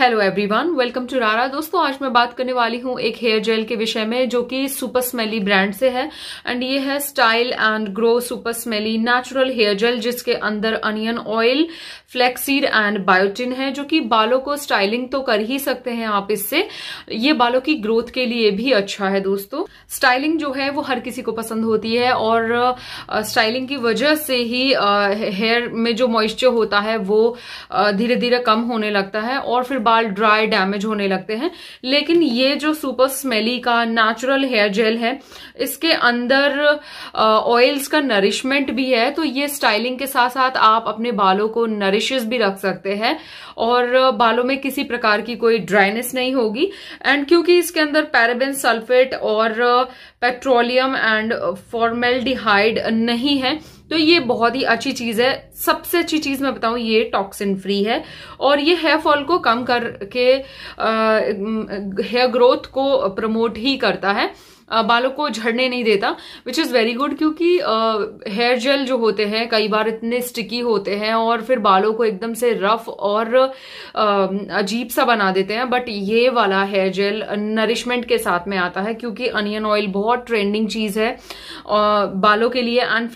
hello everyone welcome to रारा दोस्तों आज मैं बात करने वाली हूँ एक हेयर जेल के विषय में जो कि सुपर स्मेली ब्रांड से है एंड ये है style and grow super smelly natural hair gel जिसके अंदर onion oil flaxseed and biotin है जो कि बालों को स्टाइलिंग तो कर ही सकते हैं आप इससे ये बालों की ग्रोथ के लिए भी अच्छा है दोस्तों स्टाइलिंग जो है वो हर किसी को पसंद होती है और स्टाइलिंग की वजह से ही हेयर में जो मॉइस्चर होता है वो धीरे धीरे कम होने लगता है और फिर बाल ड्राई डैमेज होने लगते हैं लेकिन ये जो सुपर स्मेली का नेचुरल हेयर जेल है इसके अंदर ऑयल्स का नरिशमेंट भी है तो ये स्टाइलिंग के साथ साथ आप अपने बालों को नरिशेस भी रख सकते हैं और बालों में किसी प्रकार की कोई ड्राइनेस नहीं होगी एंड क्योंकि इसके अंदर पैराबेन सल्फेट और पेट्रोलियम एंड फॉर्मेल नहीं है तो ये बहुत ही अच्छी चीज़ है सबसे अच्छी चीज़ मैं बताऊँ ये टॉक्सिन फ्री है और ये हेयर फॉल को कम करके हेयर ग्रोथ को प्रमोट ही करता है बालों को झड़ने नहीं देता विच इज़ वेरी गुड क्योंकि हेयर जेल जो होते हैं कई बार इतने स्टिकी होते हैं और फिर बालों को एकदम से रफ और अजीब सा बना देते हैं बट ये वाला हेयर जेल नरिशमेंट के साथ में आता है क्योंकि अनियन ऑयल बहुत ट्रेंडिंग चीज़ है बालों के लिए एंड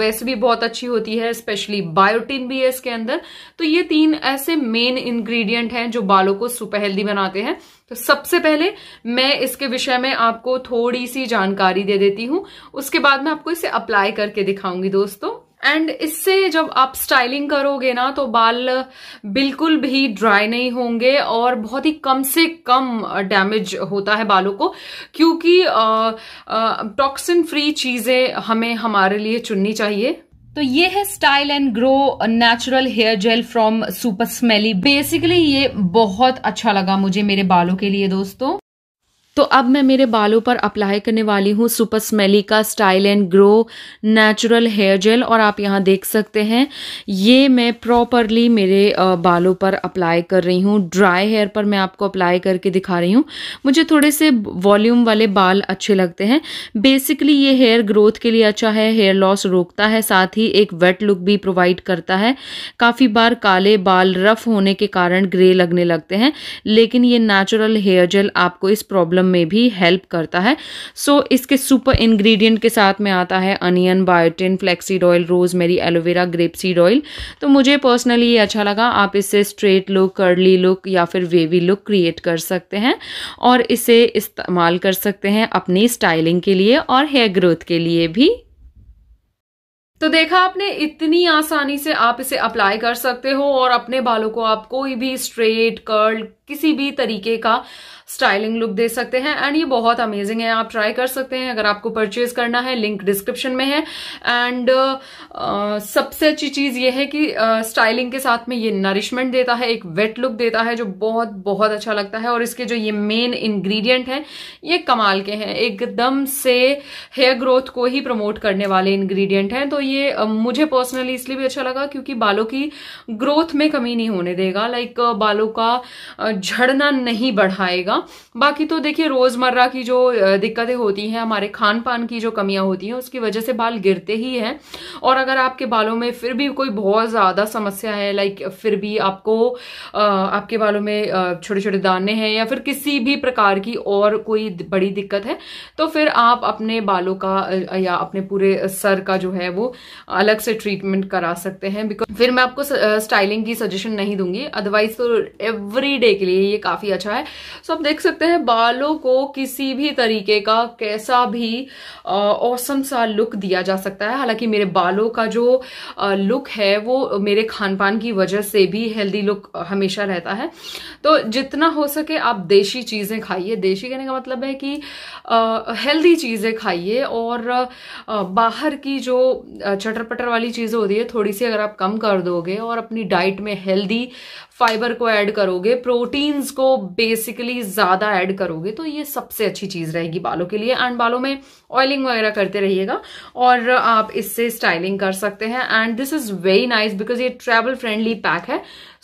वैसे भी बहुत अच्छी होती है स्पेशली बायोटिन भी है इसके अंदर तो ये तीन ऐसे मेन इन्ग्रीडियंट हैं जो बालों को सुपर हेल्दी बनाते हैं तो सबसे पहले मैं इसके विषय में आपको थोड़ा थोड़ी सी जानकारी दे देती हूँ उसके बाद मैं आपको इसे अप्लाई करके दिखाऊंगी दोस्तों एंड इससे जब आप स्टाइलिंग करोगे ना तो बाल बिल्कुल भी ड्राई नहीं होंगे और बहुत ही कम से कम डैमेज होता है बालों को क्योंकि टॉक्सिन फ्री चीज़ें हमें हमारे लिए चुननी चाहिए तो ये है style and grow natural hair gel from super smelly basically ये बहुत अच्छा लगा मुझे मेरे बालों के लिए दोस्तों तो अब मैं मेरे बालों पर अप्लाई करने वाली हूँ सुपर स्मेली का style and grow natural hair gel और आप यहाँ देख सकते हैं ये मैं प्रॉपरली मेरे बालों पर अप्लाई कर रही हूँ ड्राई हेयर पर मैं आपको अप्लाई करके दिखा रही हूँ मुझे थोड़े से वॉल्यूम वाले बाल अच्छे लगते हैं बेसिकली ये हेयर ग्रोथ के लिए अच्छा है हेयर लॉस रोकता है साथ ही एक वेट लुक भी प्रोवाइड करता है काफ़ी बार काले बाल रफ होने के कारण ग्रे लगने लगते हैं लेकिन ये नेचुरल हेयर जेल आपको इस प्रॉब्लम में भी हेल्प करता है सो so, इसके सुपर इंग्रेडिएंट के साथ में आता है onion biotin flaxseed oil rosemary aloe vera grapeseed oil तो मुझे पर्सनली ये अच्छा लगा आप इससे स्ट्रेट लुक कर्ली लुक या फिर वेवी लुक क्रिएट कर सकते हैं और इसे इस्तेमाल कर सकते हैं अपनी स्टाइलिंग के लिए और हेयर ग्रोथ के लिए भी तो देखा आपने इतनी आसानी से आप इसे अप्लाई कर सकते हो और अपने बालों को आप कोई भी स्ट्रेट कर्ल किसी भी तरीके का स्टाइलिंग लुक दे सकते हैं एंड ये बहुत अमेजिंग है आप ट्राई कर सकते हैं अगर आपको परचेज करना है लिंक डिस्क्रिप्शन में है एंड uh, सबसे अच्छी चीज़ ये है कि स्टाइलिंग uh, के साथ में ये नरिशमेंट देता है एक वेट लुक देता है जो बहुत बहुत अच्छा लगता है और इसके जो ये मेन इंग्रेडिएंट हैं ये कमाल के हैं एकदम से हेयर ग्रोथ को ही प्रमोट करने वाले इन्ग्रीडियंट हैं तो ये uh, मुझे पर्सनली इसलिए भी अच्छा लगा क्योंकि बालों की ग्रोथ में कमी नहीं होने देगा लाइक like, बालों का झड़ना नहीं बढ़ाएगा बाकी तो देखिए रोज़मर्रा की जो दिक्कतें होती हैं हमारे खान पान की जो कमियां होती हैं उसकी वजह से बाल गिरते ही हैं और अगर आपके बालों में फिर भी कोई बहुत ज़्यादा समस्या है लाइक फिर भी आपको आपके बालों में छोटे छोटे दाने हैं या फिर किसी भी प्रकार की और कोई बड़ी दिक्कत है तो फिर आप अपने बालों का या अपने पूरे सर का जो है वो अलग से ट्रीटमेंट करा सकते हैं बिकॉज फिर मैं आपको स्टाइलिंग की सजेशन नहीं दूंगी अदरवाइज तो एवरी डे के लिए ये काफ़ी अच्छा है सो आप देख सकते हैं बालों को किसी भी तरीके का कैसा भी औसम सा लुक दिया जा सकता है हालांकि मेरे बालों का जो आ, लुक है वो मेरे खान पान की वजह से भी हेल्दी लुक हमेशा रहता है तो जितना हो सके आप देशी चीज़ें खाइए देशी कहने का मतलब है कि हेल्दी चीज़ें खाइए और आ, बाहर की जो चटर पटर वाली चीज़ें होती है थोड़ी सी अगर आप कम कर दोगे और अपनी डाइट में हेल्दी फाइबर को ऐड करोगे प्रोटीन्स को बेसिकली ज़्यादा ऐड करोगे तो ये सबसे अच्छी चीज़ रहेगी बालों के लिए एंड बालों में ऑयलिंग वगैरह करते रहिएगा और आप इससे स्टाइलिंग कर सकते हैं and this is very nice because ये ट्रैवल फ्रेंडली पैक है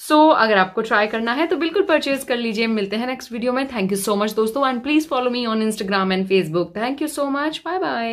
सो so, अगर आपको ट्राई करना है तो बिल्कुल परचेज कर लीजिए मिलते हैं नेक्स्ट वीडियो में थैंक यू सो मच दोस्तों and please follow me on Instagram and Facebook thank you so much bye bye